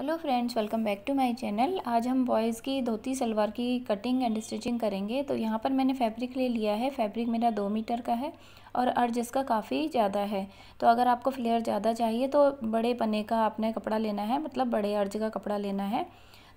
hello friends welcome back to my channel आज हम boys की धोती सलवार की कटिंग एंड स्टिचिंग करेंगे तो यहाँ पर मैंने फैब्रिक ले लिया है फैब्रिक मेरा दो मीटर का है और अर्ज इसका काफ़ी ज़्यादा है तो अगर आपको फ्लेयर ज़्यादा चाहिए तो बड़े पने का आपने कपड़ा लेना है मतलब बड़े अर्ज का कपड़ा लेना है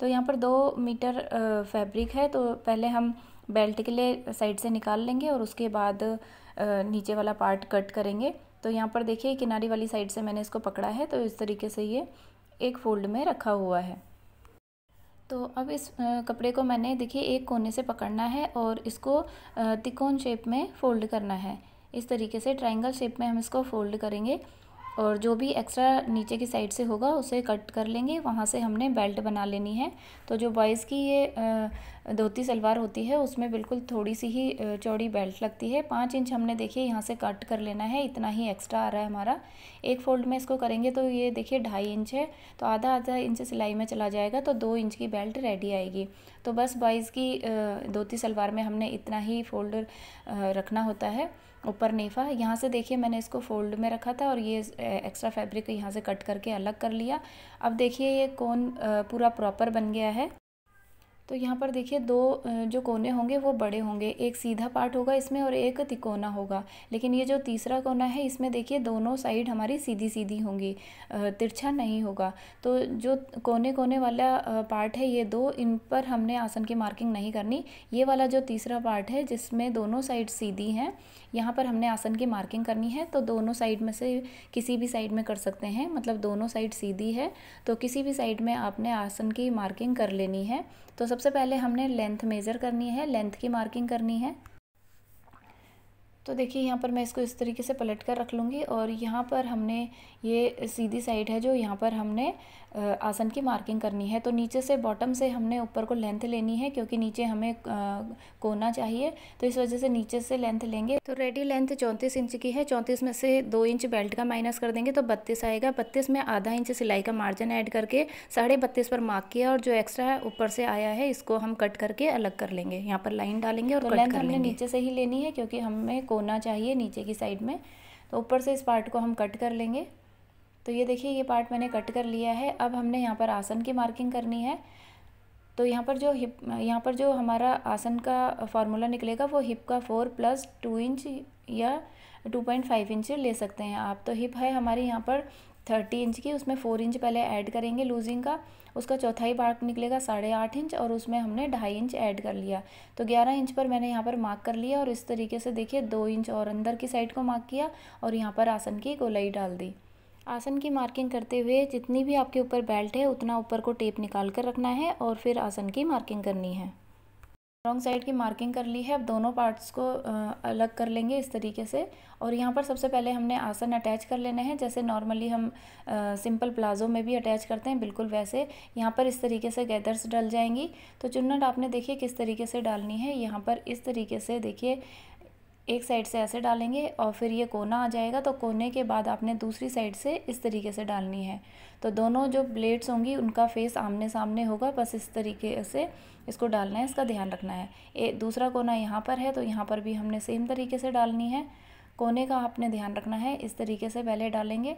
तो यहाँ पर दो मीटर फैब्रिक है तो पहले हम बेल्ट के लिए साइड से निकाल लेंगे और उसके बाद नीचे वाला पार्ट कट करेंगे तो यहाँ पर देखिए किनारी वाली साइड से मैंने इसको पकड़ा है तो इस तरीके से ये एक फोल्ड में रखा हुआ है तो अब इस कपड़े को मैंने देखिए एक कोने से पकड़ना है और इसको तिकोन शेप में फ़ोल्ड करना है इस तरीके से ट्रायंगल शेप में हम इसको फ़ोल्ड करेंगे और जो भी एक्स्ट्रा नीचे की साइड से होगा उसे कट कर लेंगे वहाँ से हमने बेल्ट बना लेनी है तो जो बॉयज़ की ये धोती सलवार होती है उसमें बिल्कुल थोड़ी सी ही चौड़ी बेल्ट लगती है पाँच इंच हमने देखिए यहाँ से कट कर लेना है इतना ही एक्स्ट्रा आ रहा है हमारा एक फोल्ड में इसको करेंगे तो ये देखिए ढाई इंच है तो आधा आधा इंच सिलाई में चला जाएगा तो दो इंच की बेल्ट रेडी आएगी तो बस बॉयज़ की धोती सलवार में हमने इतना ही फोल्ड रखना होता है ऊपर नेफा यहाँ से देखिए मैंने इसको फोल्ड में रखा था और ये एक्स्ट्रा फैब्रिक यहाँ से कट करके अलग कर लिया अब देखिए ये कौन पूरा प्रॉपर बन गया है तो यहाँ पर देखिए दो जो कोने होंगे वो बड़े होंगे एक सीधा पार्ट होगा इसमें और एक तिकोना होगा लेकिन ये जो तीसरा कोना है इसमें देखिए दोनों साइड हमारी सीधी सीधी होंगी तिरछा नहीं होगा तो जो कोने कोने वाला पार्ट है ये दो इन पर हमने आसन की मार्किंग नहीं करनी ये वाला जो तीसरा पार्ट है जिसमें दोनों साइड सीधी हैं यहाँ पर हमने आसन की मार्किंग करनी है तो दोनों साइड में से किसी भी साइड में कर सकते हैं मतलब दोनों साइड सीधी है तो किसी भी साइड में आपने आसन की मार्किंग कर लेनी है तो सबसे पहले हमने लेंथ मेज़र करनी है लेंथ की मार्किंग करनी है तो देखिए यहाँ पर मैं इसको इस तरीके से पलट कर रख लूँगी और यहाँ पर हमने ये सीधी साइड है जो यहाँ पर हमने आसन की मार्किंग करनी है तो नीचे से बॉटम से हमने ऊपर को लेंथ लेनी है क्योंकि नीचे हमें कोना चाहिए तो इस वजह से नीचे से लेंथ लेंगे तो रेडी लेंथ चौंतीस इंच की है चौंतीस में से दो इंच बेल्ट का माइनस कर देंगे तो बत्तीस आएगा बत्तीस में आधा इंच सिलाई का मार्जिन ऐड करके साढ़े बत्तीस पर मार्क किया और जो एक्स्ट्रा ऊपर से आया है इसको हम कट करके अलग कर लेंगे यहाँ पर लाइन डालेंगे और तो लेंथ हमने नीचे से ही लेनी है क्योंकि हमें कोना चाहिए नीचे की साइड में तो ऊपर से इस पार्ट को हम कट कर लेंगे तो ये देखिए ये पार्ट मैंने कट कर लिया है अब हमने यहाँ पर आसन की मार्किंग करनी है तो यहाँ पर जो हिप यहाँ पर जो हमारा आसन का फार्मूला निकलेगा वो हिप का फोर प्लस टू इंच या टू पॉइंट फाइव इंच ले सकते हैं आप तो हिप है हमारी यहाँ पर थर्टी इंच की उसमें फोर इंच पहले ऐड करेंगे लूजिंग का उसका चौथाई पार्ट निकलेगा साढ़े आठ इंच और उसमें हमने ढाई इंच ऐड कर लिया तो ग्यारह इंच पर मैंने यहाँ पर मार्क कर लिया और इस तरीके से देखिए दो इंच और अंदर की साइड को मार्क किया और यहाँ पर आसन की गोलाई डाल दी आसन की मार्किंग करते हुए जितनी भी आपके ऊपर बेल्ट है उतना ऊपर को टेप निकाल कर रखना है और फिर आसन की मार्किंग करनी है रॉन्ग साइड की मार्किंग कर ली है अब दोनों पार्ट्स को अलग कर लेंगे इस तरीके से और यहाँ पर सबसे पहले हमने आसन अटैच कर लेने हैं जैसे नॉर्मली हम आ, सिंपल प्लाजो में भी अटैच करते हैं बिल्कुल वैसे यहाँ पर इस तरीके से गैदर्स डल जाएंगी तो चुन्नट आपने देखिए किस तरीके से डालनी है यहाँ पर इस तरीके से देखिए एक साइड से ऐसे डालेंगे और फिर ये कोना आ जाएगा तो कोने के बाद आपने दूसरी साइड से इस तरीके से डालनी है तो दोनों जो ब्लेड्स होंगी उनका फेस आमने सामने होगा बस इस तरीके से इसको डालना है इसका ध्यान रखना है ए, दूसरा कोना यहाँ पर है तो यहाँ पर भी हमने सेम तरीके से डालनी है कोने का आपने ध्यान रखना है इस तरीके से पहले डालेंगे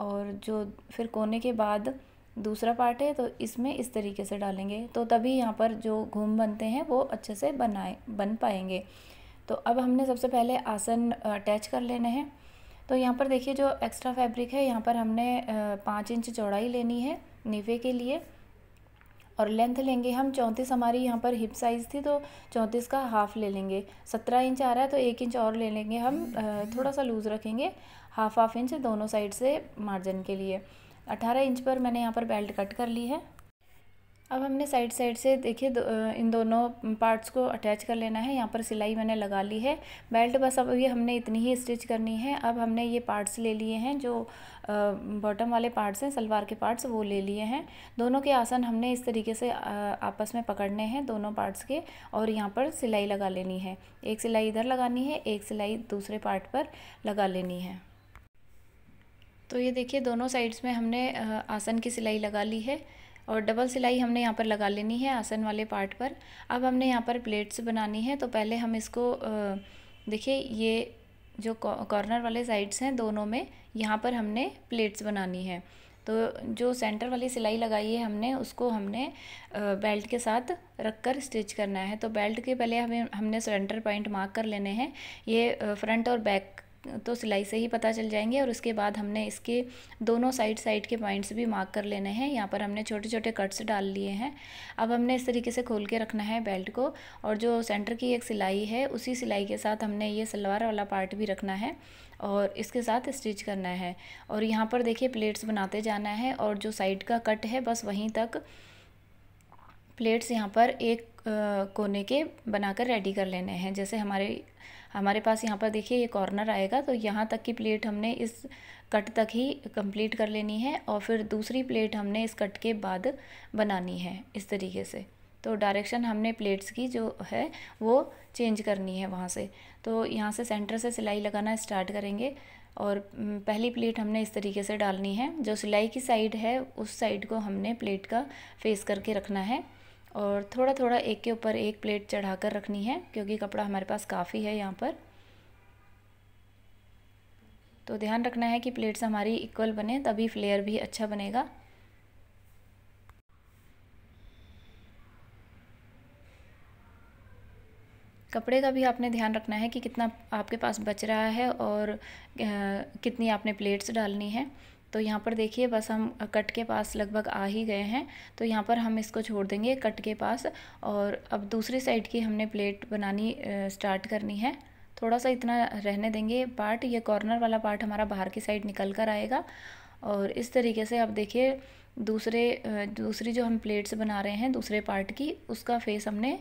और जो फिर कोने के बाद दूसरा पार्ट है तो इसमें इस तरीके से डालेंगे तो तभी यहाँ पर जो घूम बनते हैं वो अच्छे से बनाए बन पाएंगे तो अब हमने सबसे पहले आसन अटैच कर लेने हैं तो यहाँ पर देखिए जो एक्स्ट्रा फैब्रिक है यहाँ पर हमने पाँच इंच चौड़ाई लेनी है नीवे के लिए और लेंथ लेंगे हम चौंतीस हमारी यहाँ पर हिप साइज़ थी तो चौंतीस का हाफ़ ले लेंगे सत्रह इंच आ रहा है तो एक इंच और ले लेंगे हम थोड़ा सा लूज़ रखेंगे हाफ हाफ इंच दोनों साइड से मार्जिन के लिए अठारह इंच पर मैंने यहाँ पर बेल्ट कट कर ली है अब हमने साइड साइड से देखिए दो, इन दोनों पार्ट्स को अटैच कर लेना है यहाँ पर सिलाई मैंने लगा ली है बेल्ट बस अब ये हमने इतनी ही स्टिच करनी है अब हमने ये पार्ट्स ले लिए हैं जो बॉटम वाले पार्ट्स हैं सलवार के पार्ट्स वो ले लिए हैं दोनों के आसन हमने इस तरीके से आपस में पकड़ने हैं दोनों पार्ट्स के और यहाँ पर सिलाई लगा लेनी है एक सिलाई इधर लगानी है एक सिलाई दूसरे पार्ट पर लगा लेनी है तो ये देखिए दोनों साइड्स में हमने आसन की सिलाई लगा ली है और डबल सिलाई हमने यहाँ पर लगा लेनी है आसन वाले पार्ट पर अब हमने यहाँ पर प्लेट्स बनानी है तो पहले हम इसको देखिए ये जो कॉर्नर वाले साइड्स हैं दोनों में यहाँ पर हमने प्लेट्स बनानी है तो जो सेंटर वाली सिलाई लगाई है हमने उसको हमने बेल्ट के साथ रख कर स्टिच करना है तो बेल्ट के पहले हमें हमने सेंटर पॉइंट मार्क कर लेने हैं ये फ्रंट और बैक तो सिलाई से ही पता चल जाएंगे और उसके बाद हमने इसके दोनों साइड साइड के पॉइंट्स भी मार्क कर लेने हैं यहाँ पर हमने छोटे छोटे कट्स डाल लिए हैं अब हमने इस तरीके से खोल के रखना है बेल्ट को और जो सेंटर की एक सिलाई है उसी सिलाई के साथ हमने ये सलवार वाला पार्ट भी रखना है और इसके साथ स्टिच करना है और यहाँ पर देखिए प्लेट्स बनाते जाना है और जो साइड का कट है बस वहीं तक प्लेट्स यहाँ पर एक कोने के बनाकर रेडी कर लेने हैं जैसे हमारे हमारे पास यहाँ पर देखिए ये कॉर्नर आएगा तो यहाँ तक की प्लेट हमने इस कट तक ही कंप्लीट कर लेनी है और फिर दूसरी प्लेट हमने इस कट के बाद बनानी है इस तरीके से तो डायरेक्शन हमने प्लेट्स की जो है वो चेंज करनी है वहाँ से तो यहाँ से सेंटर से सिलाई लगाना स्टार्ट करेंगे और पहली प्लेट हमने इस तरीके से डालनी है जो सिलाई की साइड है उस साइड को हमने प्लेट का फेस करके रखना है और थोड़ा थोड़ा एक के ऊपर एक प्लेट चढ़ा कर रखनी है क्योंकि कपड़ा हमारे पास काफ़ी है यहाँ पर तो ध्यान रखना है कि प्लेट्स हमारी इक्वल बने तभी फ्लेयर भी अच्छा बनेगा कपड़े का भी आपने ध्यान रखना है कि कितना आपके पास बच रहा है और कितनी आपने प्लेट्स डालनी है तो यहाँ पर देखिए बस हम कट के पास लगभग आ ही गए हैं तो यहाँ पर हम इसको छोड़ देंगे कट के पास और अब दूसरी साइड की हमने प्लेट बनानी स्टार्ट करनी है थोड़ा सा इतना रहने देंगे पार्ट ये कॉर्नर वाला पार्ट हमारा बाहर की साइड निकल कर आएगा और इस तरीके से आप देखिए दूसरे दूसरी जो हम प्लेट्स बना रहे हैं दूसरे पार्ट की उसका फेस हमने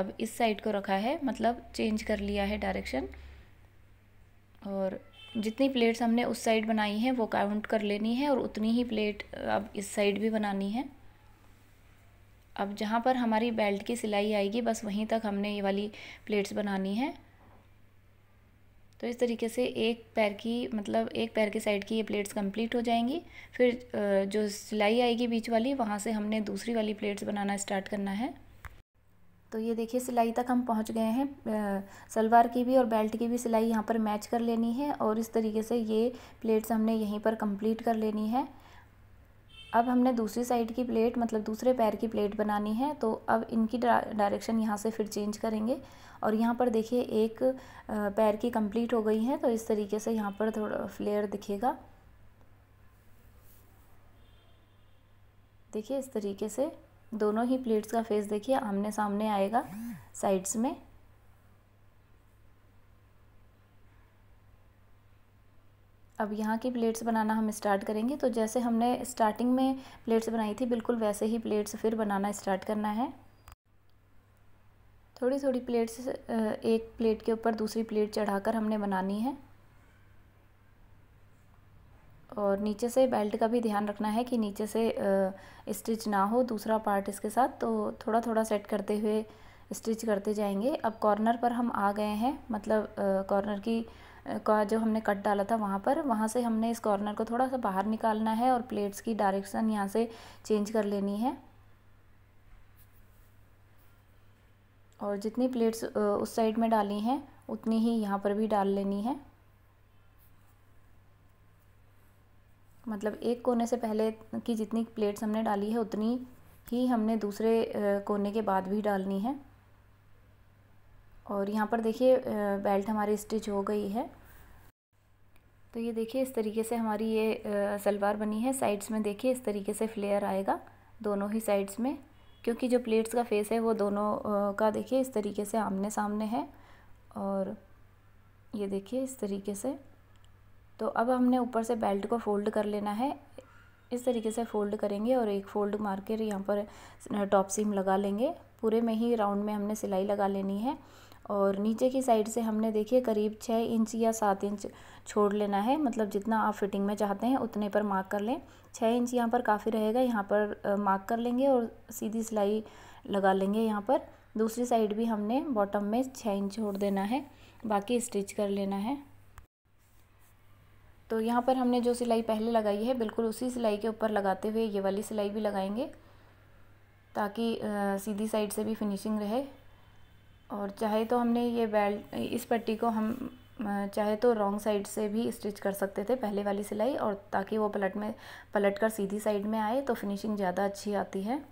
अब इस साइड को रखा है मतलब चेंज कर लिया है डायरेक्शन और जितनी प्लेट्स हमने उस साइड बनाई हैं वो काउंट कर लेनी है और उतनी ही प्लेट अब इस साइड भी बनानी है अब जहाँ पर हमारी बेल्ट की सिलाई आएगी बस वहीं तक हमने ये वाली प्लेट्स बनानी है तो इस तरीके से एक पैर की मतलब एक पैर के साइड की ये प्लेट्स कंप्लीट हो जाएंगी फिर जो सिलाई आएगी बीच वाली वहाँ से हमने दूसरी वाली प्लेट्स बनाना स्टार्ट करना है तो ये देखिए सिलाई तक हम पहुंच गए हैं सलवार की भी और बेल्ट की भी सिलाई यहाँ पर मैच कर लेनी है और इस तरीके से ये प्लेट्स हमने यहीं पर कंप्लीट कर लेनी है अब हमने दूसरी साइड की प्लेट मतलब दूसरे पैर की प्लेट बनानी है तो अब इनकी डायरेक्शन यहाँ से फिर चेंज करेंगे और यहाँ पर देखिए एक पैर की कंप्लीट हो गई है तो इस तरीके से यहाँ पर थोड़ा फ्लेयर दिखेगा देखिए इस तरीके से दोनों ही प्लेट्स का फेस देखिए आमने सामने आएगा साइड्स में अब यहाँ की प्लेट्स बनाना हम स्टार्ट करेंगे तो जैसे हमने स्टार्टिंग में प्लेट्स बनाई थी बिल्कुल वैसे ही प्लेट्स फिर बनाना स्टार्ट करना है थोड़ी थोड़ी प्लेट्स एक प्लेट के ऊपर दूसरी प्लेट चढ़ाकर हमने बनानी है और नीचे से बेल्ट का भी ध्यान रखना है कि नीचे से स्टिच ना हो दूसरा पार्ट इसके साथ तो थोड़ा थोड़ा सेट करते हुए स्टिच करते जाएंगे अब कॉर्नर पर हम आ गए हैं मतलब कॉर्नर की का जो हमने कट डाला था वहाँ पर वहाँ से हमने इस कॉर्नर को थोड़ा सा बाहर निकालना है और प्लेट्स की डायरेक्शन यहाँ से चेंज कर लेनी है और जितनी प्लेट्स उस साइड में डाली हैं उतनी ही यहाँ पर भी डाल लेनी है मतलब एक कोने से पहले की जितनी प्लेट्स हमने डाली है उतनी ही हमने दूसरे कोने के बाद भी डालनी है और यहाँ पर देखिए बेल्ट हमारी स्टिच हो गई है तो ये देखिए इस तरीके से हमारी ये सलवार बनी है साइड्स में देखिए इस तरीके से फ्लेयर आएगा दोनों ही साइड्स में क्योंकि जो प्लेट्स का फेस है वो दोनों का देखिए इस तरीके से आमने सामने है और ये देखिए इस तरीके से तो अब हमने ऊपर से बेल्ट को फोल्ड कर लेना है इस तरीके से फोल्ड करेंगे और एक फोल्ड मार कर यहाँ पर टॉप सीम लगा लेंगे पूरे में ही राउंड में हमने सिलाई लगा लेनी है और नीचे की साइड से हमने देखिए करीब छः इंच या सात इंच छोड़ लेना है मतलब जितना आप फिटिंग में चाहते हैं उतने पर मार्क कर लें छः इंच यहाँ पर काफ़ी रहेगा यहाँ पर मार्क कर लेंगे और सीधी सिलाई लगा लेंगे यहाँ पर दूसरी साइड भी हमने बॉटम में छः इंच छोड़ देना है बाकी स्टिच कर लेना है तो यहाँ पर हमने जो सिलाई पहले लगाई है बिल्कुल उसी सिलाई के ऊपर लगाते हुए ये वाली सिलाई भी लगाएंगे ताकि सीधी साइड से भी फिनिशिंग रहे और चाहे तो हमने ये बेल्ट इस पट्टी को हम चाहे तो रॉन्ग साइड से भी स्टिच कर सकते थे पहले वाली सिलाई और ताकि वो पलट में पलट कर सीधी साइड में आए तो फिनिशिंग ज़्यादा अच्छी आती है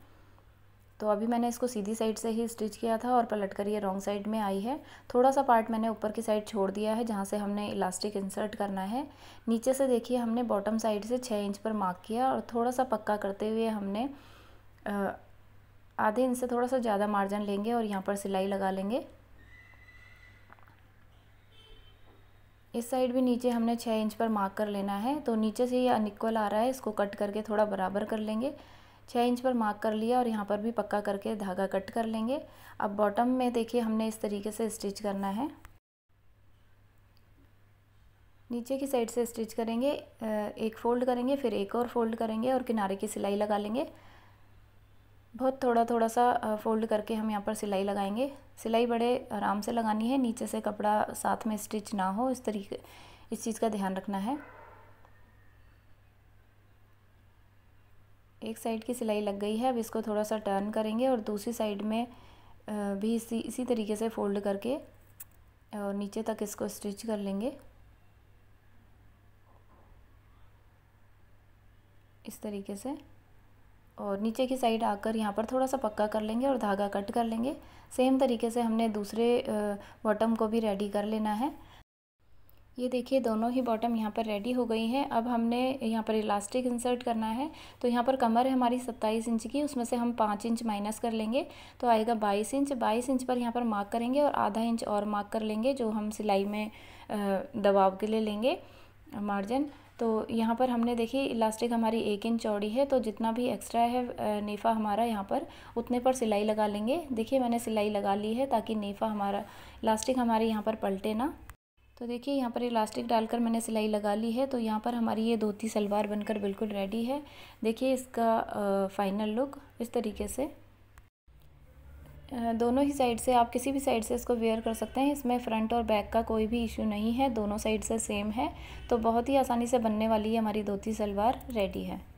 तो अभी मैंने इसको सीधी साइड से ही स्टिच किया था और पलट कर ये रॉन्ग साइड में आई है थोड़ा सा पार्ट मैंने ऊपर की साइड छोड़ दिया है जहाँ से हमने इलास्टिक इंसर्ट करना है नीचे से देखिए हमने बॉटम साइड से छः इंच पर मार्क किया और थोड़ा सा पक्का करते हुए हमने आधे इंच से थोड़ा सा ज़्यादा मार्जिन लेंगे और यहाँ पर सिलाई लगा लेंगे इस साइड भी नीचे हमने छः इंच पर मार्क कर लेना है तो नीचे से ये अनिक्वल आ रहा है इसको कट करके थोड़ा बराबर कर लेंगे छः इंच पर मार्क कर लिया और यहाँ पर भी पक्का करके धागा कट कर लेंगे अब बॉटम में देखिए हमने इस तरीके से स्टिच करना है नीचे की साइड से स्टिच करेंगे एक फ़ोल्ड करेंगे फिर एक और फोल्ड करेंगे और किनारे की सिलाई लगा लेंगे बहुत थोड़ा थोड़ा सा फोल्ड करके हम यहाँ पर सिलाई लगाएंगे सिलाई बड़े आराम से लगानी है नीचे से कपड़ा साथ में स्टिच ना हो इस तरीके इस चीज़ का ध्यान रखना है एक साइड की सिलाई लग गई है अब इसको थोड़ा सा टर्न करेंगे और दूसरी साइड में भी इसी इसी तरीके से फोल्ड करके और नीचे तक इसको स्टिच कर लेंगे इस तरीके से और नीचे की साइड आकर यहाँ पर थोड़ा सा पक्का कर लेंगे और धागा कट कर लेंगे सेम तरीके से हमने दूसरे बॉटम को भी रेडी कर लेना है ये देखिए दोनों ही बॉटम यहाँ पर रेडी हो गई है अब हमने यहाँ पर इलास्टिक इंसर्ट करना है तो यहाँ पर कमर है हमारी सत्ताईस इंच की उसमें से हम पाँच इंच माइनस कर लेंगे तो आएगा बाईस इंच बाईस इंच पर यहाँ पर मार्क करेंगे और आधा इंच और मार्क कर लेंगे जो हम सिलाई में दबाव के लिए लेंगे मार्जिन तो यहाँ पर हमने देखी इलास्टिक हमारी एक इंच चौड़ी है तो जितना भी एक्स्ट्रा है नेफ़ा हमारा यहाँ पर उतने पर सिलाई लगा लेंगे देखिए मैंने सिलाई लगा ली है ताकि नेफ़ा हमारा इलास्टिक हमारे यहाँ पर पलटे ना तो देखिए यहाँ पर इलास्टिक डालकर मैंने सिलाई लगा ली है तो यहाँ पर हमारी ये धोती सलवार बनकर बिल्कुल रेडी है देखिए इसका फाइनल लुक इस तरीके से दोनों ही साइड से आप किसी भी साइड से इसको वेयर कर सकते हैं इसमें फ्रंट और बैक का कोई भी इशू नहीं है दोनों साइड से सेम है तो बहुत ही आसानी से बनने वाली है हमारी धोती सलवार रेडी है